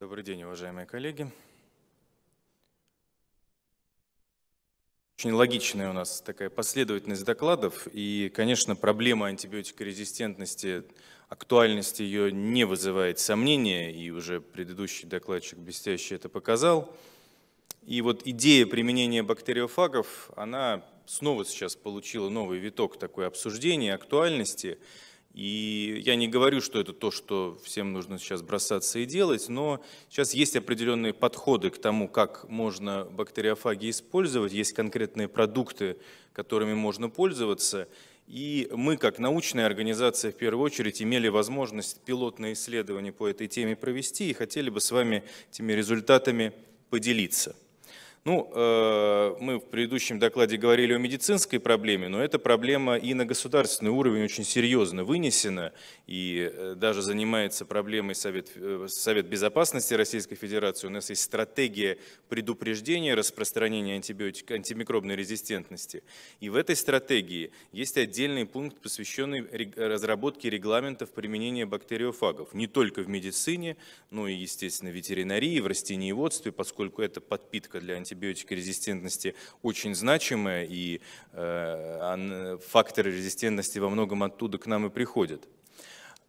Добрый день, уважаемые коллеги. Очень логичная у нас такая последовательность докладов. И, конечно, проблема антибиотикорезистентности, актуальность ее не вызывает сомнения, и уже предыдущий докладчик блестяще это показал. И вот идея применения бактериофагов, она снова сейчас получила новый виток такой обсуждения, актуальности – и я не говорю, что это то, что всем нужно сейчас бросаться и делать, но сейчас есть определенные подходы к тому, как можно бактериофаги использовать, есть конкретные продукты, которыми можно пользоваться. И мы, как научная организация, в первую очередь, имели возможность пилотные исследования по этой теме провести и хотели бы с вами этими результатами поделиться. Ну, э, мы в предыдущем докладе говорили о медицинской проблеме, но эта проблема и на государственный уровень очень серьезно вынесена, и э, даже занимается проблемой Совет, э, Совет Безопасности Российской Федерации. У нас есть стратегия предупреждения распространения антибиотик, антимикробной резистентности. И в этой стратегии есть отдельный пункт, посвященный разработке регламентов применения бактериофагов. Не только в медицине, но и, естественно, в ветеринарии, в растениеводстве, поскольку это подпитка для антибиотиков резистентности очень значимая, и э, факторы резистентности во многом оттуда к нам и приходят.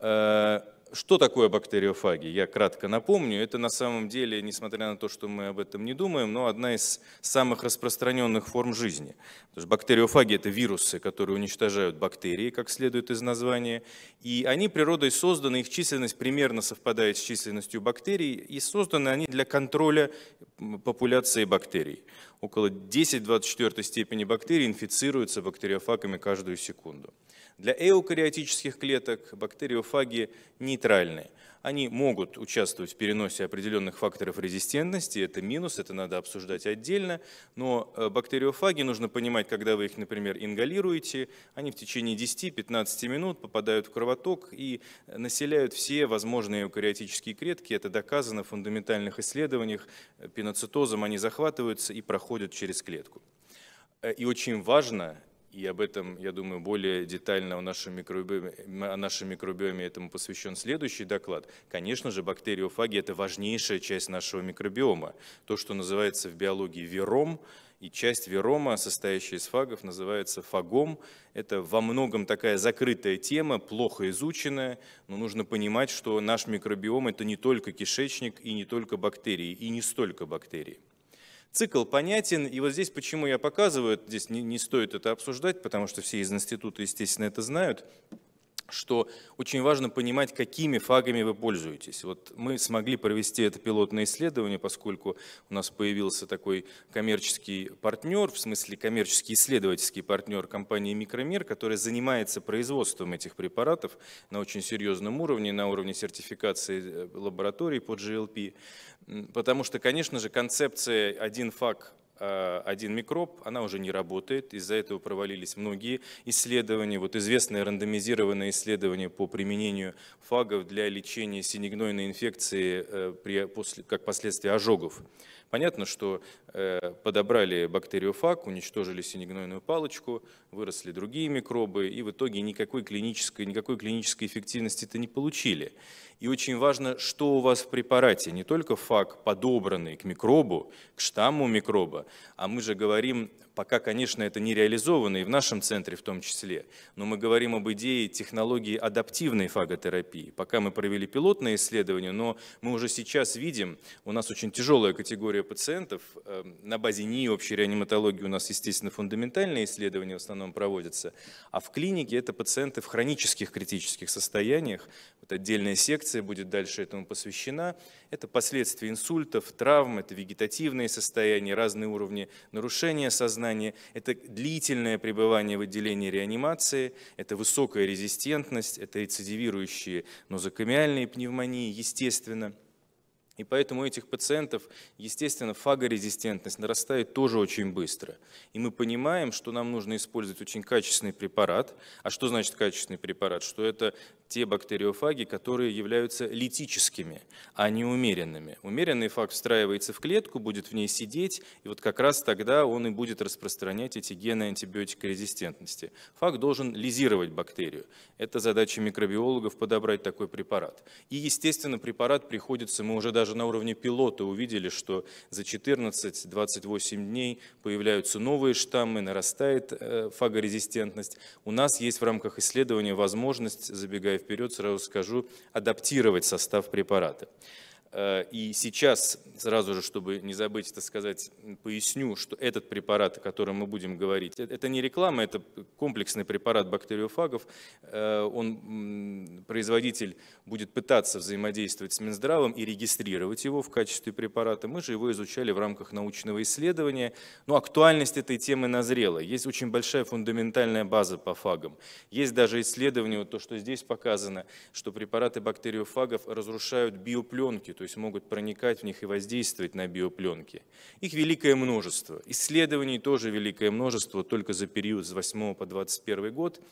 Э, что такое бактериофаги? Я кратко напомню. Это на самом деле, несмотря на то, что мы об этом не думаем, но одна из самых распространенных форм жизни. Потому что бактериофаги – это вирусы, которые уничтожают бактерии, как следует из названия. И они природой созданы, их численность примерно совпадает с численностью бактерий. И созданы они для контроля популяции бактерий. Около 10-24 степени бактерий инфицируются бактериофагами каждую секунду. Для эукариотических клеток бактериофаги нейтральны. Они могут участвовать в переносе определенных факторов резистентности, это минус, это надо обсуждать отдельно, но э, бактериофаги нужно понимать, когда вы их, например, ингалируете, они в течение 10-15 минут попадают в кровоток и населяют все возможные эукариотические клетки, это доказано в фундаментальных исследованиях, пиноцитозом они захватываются и проходят через клетку. Э, и очень важно и об этом, я думаю, более детально о нашем микробиоме, о нашем микробиоме этому посвящен следующий доклад. Конечно же, бактериофаги – это важнейшая часть нашего микробиома. То, что называется в биологии вером, и часть верома, состоящая из фагов, называется фагом. Это во многом такая закрытая тема, плохо изученная, но нужно понимать, что наш микробиом – это не только кишечник и не только бактерии, и не столько бактерий. Цикл понятен, и вот здесь почему я показываю, здесь не, не стоит это обсуждать, потому что все из института, естественно, это знают что очень важно понимать, какими фагами вы пользуетесь. Вот мы смогли провести это пилотное исследование, поскольку у нас появился такой коммерческий партнер, в смысле коммерческий исследовательский партнер компании «Микромир», которая занимается производством этих препаратов на очень серьезном уровне, на уровне сертификации э, лабораторий под GLP. Потому что, конечно же, концепция «один факт Э, один микроб, она уже не работает. Из-за этого провалились многие исследования. Вот известное рандомизированное исследование по применению фагов для лечения синегнойной инфекции э, при, после, как последствия ожогов. Понятно, что э, подобрали бактериофаг, уничтожили синегнойную палочку, выросли другие микробы, и в итоге никакой клинической, никакой клинической эффективности это не получили. И очень важно, что у вас в препарате, не только фаг, подобранный к микробу, к штамму микроба, а мы же говорим, пока, конечно, это не реализовано и в нашем центре в том числе, но мы говорим об идее технологии адаптивной фаготерапии. Пока мы провели пилотное исследование, но мы уже сейчас видим, у нас очень тяжелая категория пациентов. Эм, на базе НИИ общей реаниматологии у нас, естественно, фундаментальные исследования в основном проводятся, а в клинике это пациенты в хронических критических состояниях. Вот отдельная секция будет дальше этому посвящена. Это последствия инсультов, травм, это вегетативные состояния, разные уровни нарушения сознания, это длительное пребывание в отделении реанимации, это высокая резистентность, это рецидивирующие нозокомиальные пневмонии, естественно – и поэтому у этих пациентов, естественно, фагорезистентность нарастает тоже очень быстро. И мы понимаем, что нам нужно использовать очень качественный препарат. А что значит качественный препарат? Что это те бактериофаги, которые являются литическими, а не умеренными. Умеренный фаг встраивается в клетку, будет в ней сидеть, и вот как раз тогда он и будет распространять эти гены антибиотикорезистентности. Фаг должен лизировать бактерию. Это задача микробиологов подобрать такой препарат. И, естественно, препарат приходится, мы уже даже даже на уровне пилота увидели, что за 14-28 дней появляются новые штаммы, нарастает э, фагорезистентность. У нас есть в рамках исследования возможность, забегая вперед, сразу скажу, адаптировать состав препарата. Э, и сейчас, сразу же, чтобы не забыть это сказать, поясню, что этот препарат, о котором мы будем говорить, э, это не реклама, это комплексный препарат бактериофагов. Э, он, производитель будет пытаться взаимодействовать с Минздравом и регистрировать его в качестве препарата. Мы же его изучали в рамках научного исследования. Но актуальность этой темы назрела. Есть очень большая фундаментальная база по фагам. Есть даже исследование, то, что здесь показано, что препараты бактериофагов разрушают биопленки, то то есть могут проникать в них и воздействовать на биопленки. Их великое множество. Исследований тоже великое множество, только за период с 8 по 21 год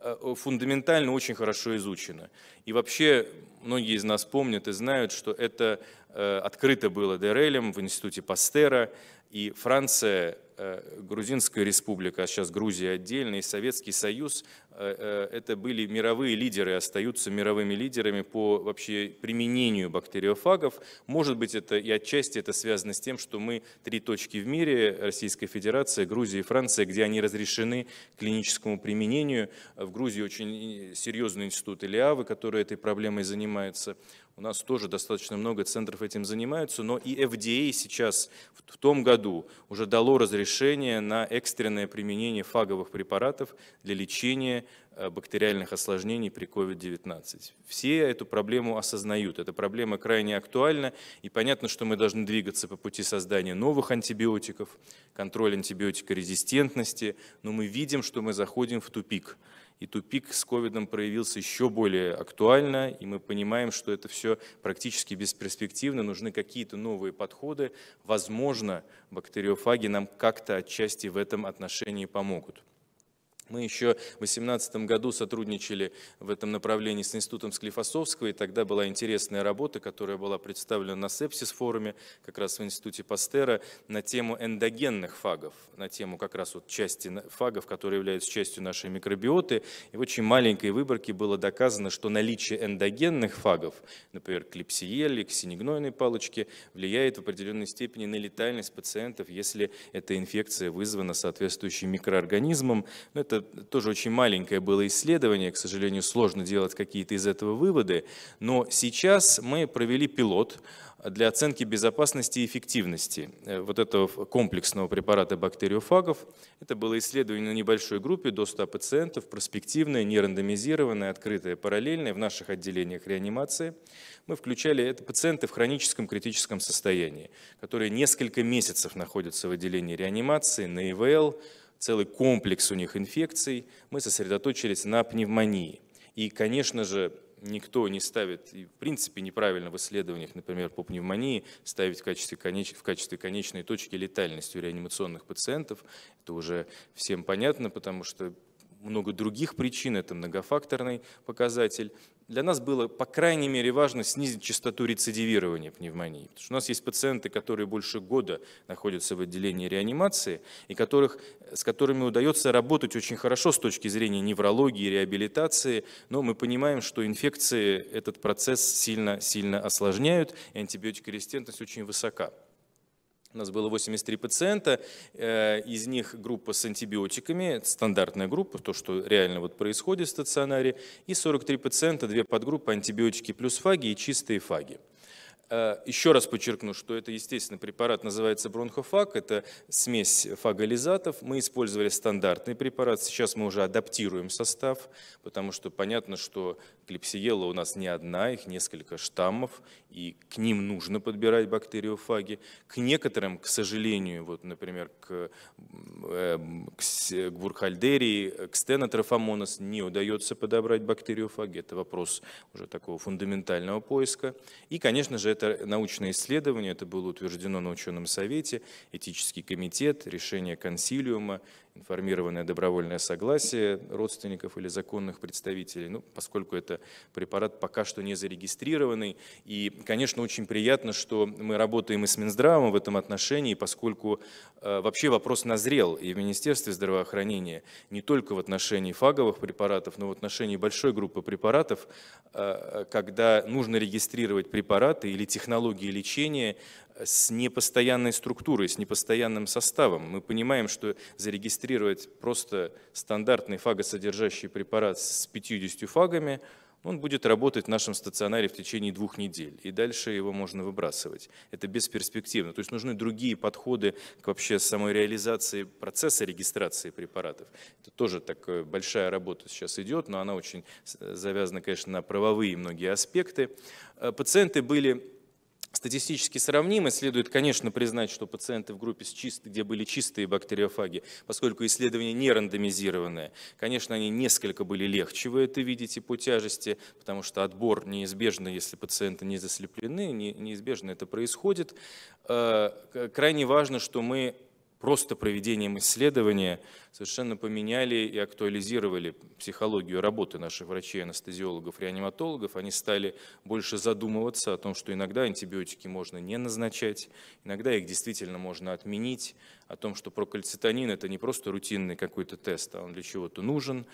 э, фундаментально очень хорошо изучено. И вообще многие из нас помнят и знают, что это Э, открыто было Дерелем в институте Пастера, и Франция, э, Грузинская республика, а сейчас Грузия отдельно, и Советский Союз, э, это были мировые лидеры, остаются мировыми лидерами по вообще применению бактериофагов. Может быть, это и отчасти это связано с тем, что мы три точки в мире, Российская Федерация, Грузия и Франция, где они разрешены клиническому применению. В Грузии очень серьезный институт Илиавы, который этой проблемой занимается. У нас тоже достаточно много центров этим занимаются, но и FDA сейчас в том году уже дало разрешение на экстренное применение фаговых препаратов для лечения э, бактериальных осложнений при COVID-19. Все эту проблему осознают. Эта проблема крайне актуальна, и понятно, что мы должны двигаться по пути создания новых антибиотиков, контроль антибиотикорезистентности, но мы видим, что мы заходим в тупик – и тупик с ковидом проявился еще более актуально, и мы понимаем, что это все практически бесперспективно, нужны какие-то новые подходы. Возможно, бактериофаги нам как-то отчасти в этом отношении помогут. Мы еще в 2018 году сотрудничали в этом направлении с Институтом Склифосовского, и тогда была интересная работа, которая была представлена на сепсис-форуме, как раз в Институте Пастера, на тему эндогенных фагов, на тему как раз вот части фагов, которые являются частью нашей микробиоты. И в очень маленькой выборке было доказано, что наличие эндогенных фагов, например, клипсиели, ксенигнойной палочки, влияет в определенной степени на летальность пациентов, если эта инфекция вызвана соответствующим микроорганизмом. Но это тоже очень маленькое было исследование, к сожалению, сложно делать какие-то из этого выводы, но сейчас мы провели пилот для оценки безопасности и эффективности э, вот этого комплексного препарата бактериофагов. Это было исследование на небольшой группе, до 100 пациентов, перспективное, нерандомизированное, открытое, параллельное в наших отделениях реанимации. Мы включали это пациенты в хроническом критическом состоянии, которые несколько месяцев находятся в отделении реанимации, на ИВЛ, целый комплекс у них инфекций, мы сосредоточились на пневмонии. И, конечно же, никто не ставит, и в принципе неправильно в исследованиях, например, по пневмонии, ставить в качестве, конеч, в качестве конечной точки летальность у реанимационных пациентов. Это уже всем понятно, потому что много других причин, это многофакторный показатель, для нас было, по крайней мере, важно снизить частоту рецидивирования пневмонии. Потому что у нас есть пациенты, которые больше года находятся в отделении реанимации, и которых, с которыми удается работать очень хорошо с точки зрения неврологии, реабилитации, но мы понимаем, что инфекции этот процесс сильно-сильно осложняют, и антибиотикорезистентность очень высока. У нас было 83 пациента, э, из них группа с антибиотиками, стандартная группа, то, что реально вот происходит в стационаре, и 43 пациента, две подгруппы антибиотики плюс фаги и чистые фаги. Э, еще раз подчеркну, что это, естественно, препарат называется бронхофаг, это смесь фаголизатов. Мы использовали стандартный препарат, сейчас мы уже адаптируем состав, потому что понятно, что Клипсиела у нас не одна, их несколько штаммов, и к ним нужно подбирать бактериофаги. К некоторым, к сожалению, вот, например, к, э, к бурхальдерии, к стенотрофомонос не удается подобрать бактериофаги. Это вопрос уже такого фундаментального поиска. И, конечно же, это научное исследование, это было утверждено на ученом совете, этический комитет, решение консилиума, информированное добровольное согласие родственников или законных представителей, ну, поскольку это препарат пока что не зарегистрированный. И, конечно, очень приятно, что мы работаем и с Минздравом в этом отношении, поскольку э, вообще вопрос назрел и в Министерстве здравоохранения не только в отношении фаговых препаратов, но в отношении большой группы препаратов, э, э когда нужно регистрировать препараты или технологии лечения с непостоянной структурой, с непостоянным составом. Мы понимаем, что зарегистрировать просто стандартный фагосодержащий препарат с 50 фагами, он будет работать в нашем стационаре в течение двух недель, и дальше его можно выбрасывать. Это бесперспективно. То есть нужны другие подходы к вообще самой реализации процесса регистрации препаратов. Это тоже такая большая работа сейчас идет, но она очень завязана, конечно, на правовые многие аспекты. Э, пациенты были статистически сравнимы, следует, конечно, признать, что пациенты в группе, с чист... где были чистые бактериофаги, поскольку исследования не рандомизированные, конечно, они несколько были легче, вы это видите по тяжести, потому что отбор неизбежно, если пациенты не заслеплены, неизбежно это происходит. Э, крайне важно, что мы просто проведением исследования совершенно поменяли и актуализировали психологию работы наших врачей, анестезиологов, реаниматологов. Они стали больше задумываться о том, что иногда антибиотики можно не назначать, иногда их действительно можно отменить, о том, что прокальцитонин – это не просто рутинный какой-то тест, а он для чего-то нужен,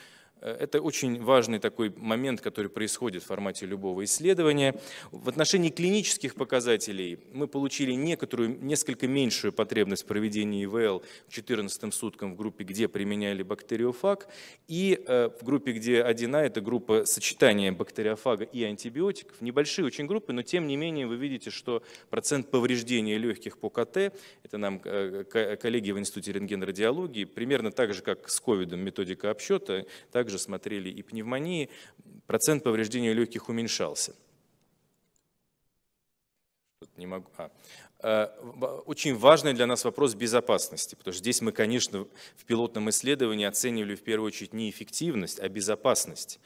это очень важный такой момент, который происходит в формате любого исследования. В отношении клинических показателей мы получили некоторую, несколько меньшую потребность проведения ИВЛ к 14 суткам в группе, где применяли бактериофаг, и э, в группе, где 1А, это группа сочетания бактериофага и антибиотиков. Небольшие очень группы, но тем не менее вы видите, что процент повреждения легких по КТ, это нам э, э, коллеги в Институте рентген-радиологии, примерно так же, как с ковидом методика обсчета, также также смотрели и пневмонии, процент повреждения легких уменьшался. Тут не могу. А э, очень важный для нас вопрос безопасности, потому что здесь мы, конечно, в пилотном исследовании оценивали в первую очередь не эффективность, а безопасность.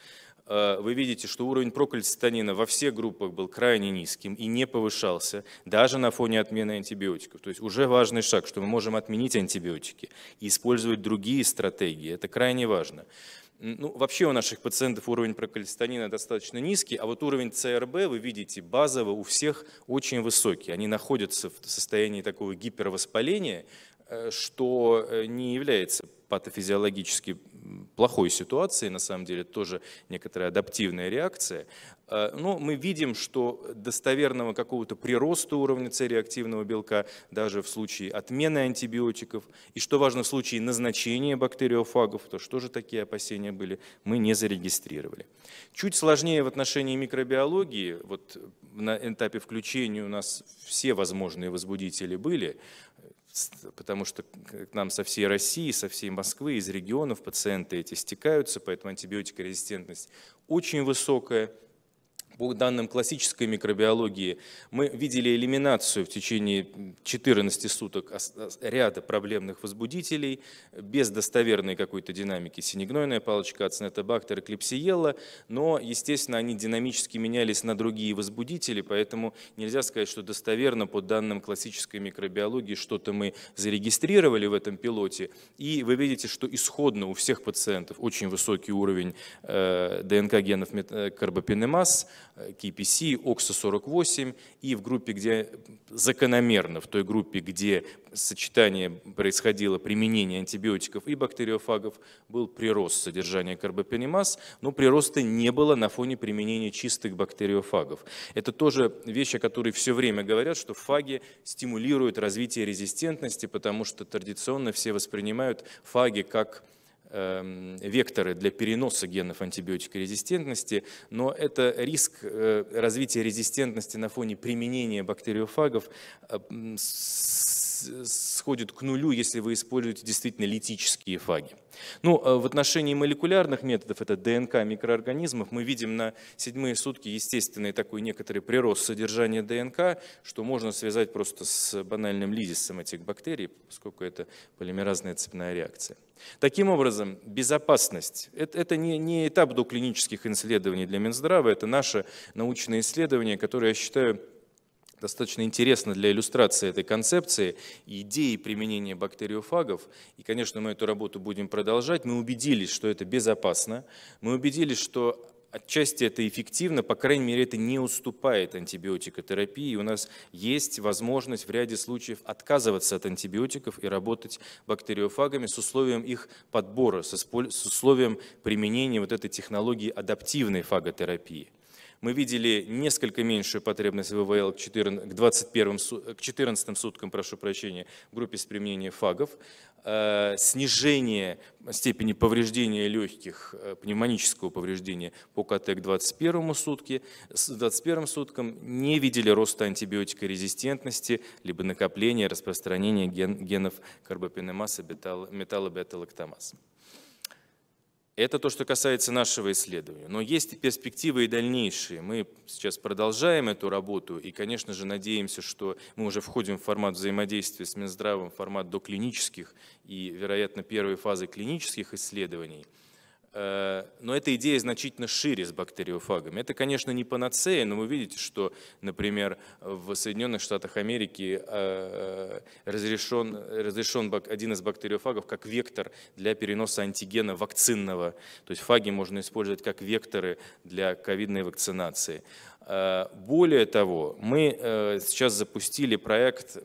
Э, вы видите, что уровень прокальцитонина во всех группах был крайне низким и не повышался, даже на фоне отмены антибиотиков. То есть уже важный шаг, что мы можем отменить антибиотики и использовать другие стратегии. Это крайне важно. Ну, вообще у наших пациентов уровень прокальцитонина достаточно низкий, а вот уровень ЦРБ, вы видите, базово у всех очень высокий. Они находятся в состоянии такого гипервоспаления, э, что э, не является патофизиологически плохой ситуации, на самом деле тоже некоторая адаптивная реакция. Э, но мы видим, что достоверного какого-то прироста уровня цереактивного белка даже в случае отмены антибиотиков, и что важно в случае назначения бактериофагов, то что же такие опасения были, мы не зарегистрировали. Чуть сложнее в отношении микробиологии, вот на этапе включения у нас все возможные возбудители были, потому что к нам со всей России, со всей Москвы, из регионов пациенты компоненты эти стекаются, поэтому антибиотикорезистентность очень высокая, по данным классической микробиологии, мы видели элиминацию в течение 14 суток ряда проблемных возбудителей без достоверной какой-то динамики. Синегнойная палочка, ацинетобактер, клипсиелла, но, естественно, они динамически менялись на другие возбудители, поэтому нельзя сказать, что достоверно по данным классической микробиологии что-то мы зарегистрировали в этом пилоте. И вы видите, что исходно у всех пациентов очень высокий уровень э, ДНК-генов э, карбопинемаз, KPC, OXO 48 и в группе, где закономерно, в той группе, где сочетание происходило применение антибиотиков и бактериофагов, был прирост содержания карбопенемаз, но прироста не было на фоне применения чистых бактериофагов. Это тоже вещь, о которой все время говорят, что фаги стимулируют развитие резистентности, потому что традиционно все воспринимают фаги как Эм, векторы для переноса генов антибиотикорезистентности, но это риск э, развития резистентности на фоне применения бактериофагов э, с сходит к нулю, если вы используете действительно литические фаги. Ну, э, в отношении молекулярных методов, это ДНК микроорганизмов, мы видим на седьмые сутки естественный такой некоторый прирост содержания ДНК, что можно связать просто с банальным лизисом этих бактерий, поскольку это полимеразная цепная реакция. Таким образом, безопасность – это не, не этап доклинических исследований для Минздрава, это наше научное исследование, которое, я считаю, достаточно интересно для иллюстрации этой концепции идеи применения бактериофагов. И, конечно, мы эту работу будем продолжать. Мы убедились, что это безопасно. Мы убедились, что отчасти это эффективно, по крайней мере, это не уступает антибиотикотерапии. У нас есть возможность в ряде случаев отказываться от антибиотиков и работать бактериофагами с условием их подбора, с условием применения вот этой технологии адаптивной фаготерапии. Мы видели несколько меньшую потребность ВВЛ к, 14, к, 21, к 14 суткам, прошу прощения, в группе с применением фагов. Э, снижение степени повреждения легких, э, пневмонического повреждения по КТ к 21 сутке. С 21 суткам не видели роста антибиотикорезистентности, либо накопления, распространения ген, генов карбопинемаса, металлобеталактамаса. Это то, что касается нашего исследования. Но есть и перспективы и дальнейшие. Мы сейчас продолжаем эту работу и, конечно же, надеемся, что мы уже входим в формат взаимодействия с Минздравом, формат доклинических и, вероятно, первой фазы клинических исследований – Э, но эта идея значительно шире с бактериофагами. Это, конечно, не панацея, но вы видите, что, например, в Соединенных Штатах Америки э, э, разрешен, разрешен один из бактериофагов как вектор для переноса антигена вакцинного. То есть фаги можно использовать как векторы для ковидной вакцинации. Э, более того, мы э, сейчас запустили проект,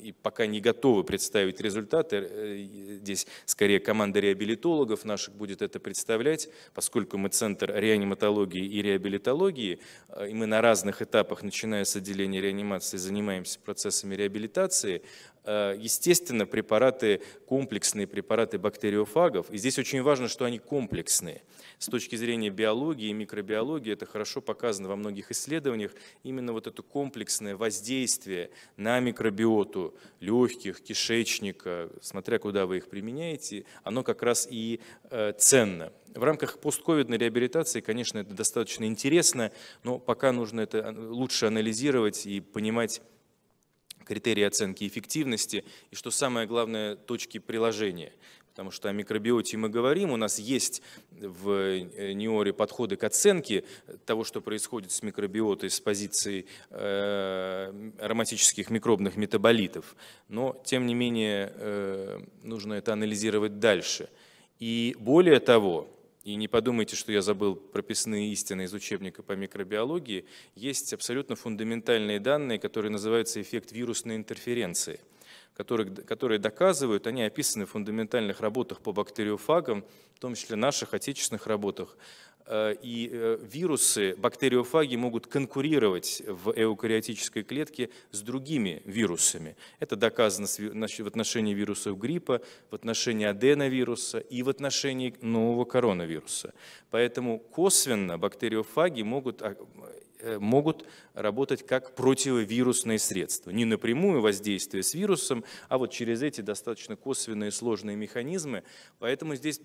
и пока не готовы представить результаты, э, здесь скорее команда реабилитологов наших будет это представлять, поскольку мы центр реаниматологии и реабилитологии, и мы на разных этапах, начиная с отделения реанимации, занимаемся процессами реабилитации, естественно, препараты комплексные, препараты бактериофагов, и здесь очень важно, что они комплексные – с точки зрения биологии и микробиологии это хорошо показано во многих исследованиях, именно вот это комплексное воздействие на микробиоту легких, кишечника, смотря куда вы их применяете, оно как раз и э, ценно. В рамках постковидной реабилитации, конечно, это достаточно интересно, но пока нужно это э, лучше анализировать и понимать, критерии оценки эффективности и, что самое главное, точки приложения потому что о микробиоте мы говорим, у нас есть в э, Неоре подходы к оценке того, что происходит с микробиотой с позиции э, ароматических микробных метаболитов, но тем не менее э, нужно это анализировать дальше. И более того, и не подумайте, что я забыл прописные истины из учебника по микробиологии, есть абсолютно фундаментальные данные, которые называются эффект вирусной интерференции – которые, которые доказывают, они описаны в фундаментальных работах по бактериофагам, в том числе наших отечественных работах. Э, и э, вирусы, бактериофаги могут конкурировать в эукариотической клетке с другими вирусами. Это доказано в отношении вирусов гриппа, в отношении аденовируса и в отношении нового коронавируса. Поэтому косвенно бактериофаги могут а, Э, могут работать как противовирусные средства. Не напрямую воздействие с вирусом, а вот через эти достаточно косвенные сложные механизмы. Поэтому здесь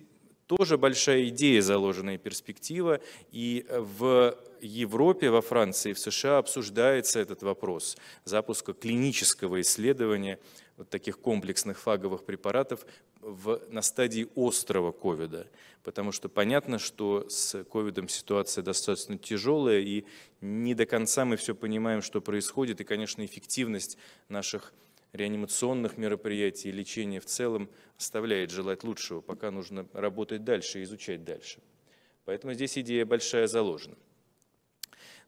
тоже большая идея, заложенная перспектива, и э, в Европе, во Франции, в США обсуждается этот вопрос запуска клинического исследования вот таких комплексных фаговых препаратов в, на стадии острого ковида, потому что понятно, что с ковидом ситуация достаточно тяжелая, и не до конца мы все понимаем, что происходит, и, конечно, эффективность наших реанимационных мероприятий и лечения в целом оставляет желать лучшего, пока нужно работать дальше и изучать дальше. Поэтому здесь идея большая заложена.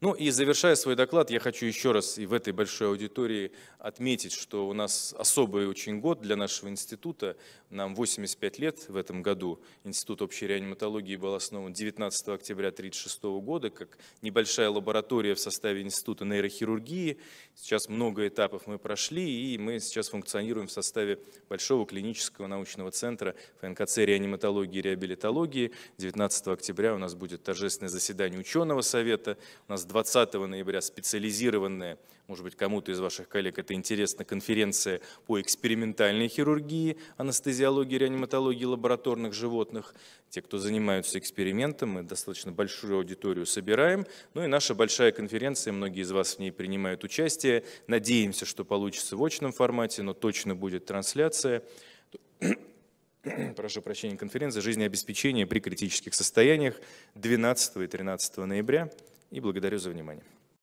Ну и завершая свой доклад, я хочу еще раз и в этой большой аудитории отметить, что у нас особый очень год для нашего института. Нам 85 лет в этом году. Институт общей реаниматологии был основан 19 октября 1936 года как небольшая лаборатория в составе Института нейрохирургии. Сейчас много этапов мы прошли, и мы сейчас функционируем в составе Большого клинического научного центра ФНКЦ реаниматологии и реабилитологии. 19 октября у нас будет торжественное заседание ученого совета. У нас 20 ноября специализированная, может быть, кому-то из ваших коллег это интересно, конференция по экспериментальной хирургии, анестезиологии, реаниматологии лабораторных животных. Те, кто занимаются экспериментом, мы достаточно большую аудиторию собираем. Ну и наша большая конференция, многие из вас в ней принимают участие. Надеемся, что получится в очном формате, но точно будет трансляция прошу прощения, конференция «Жизнеобеспечение при критических состояниях» 12 и 13 ноября и благодарю за внимание.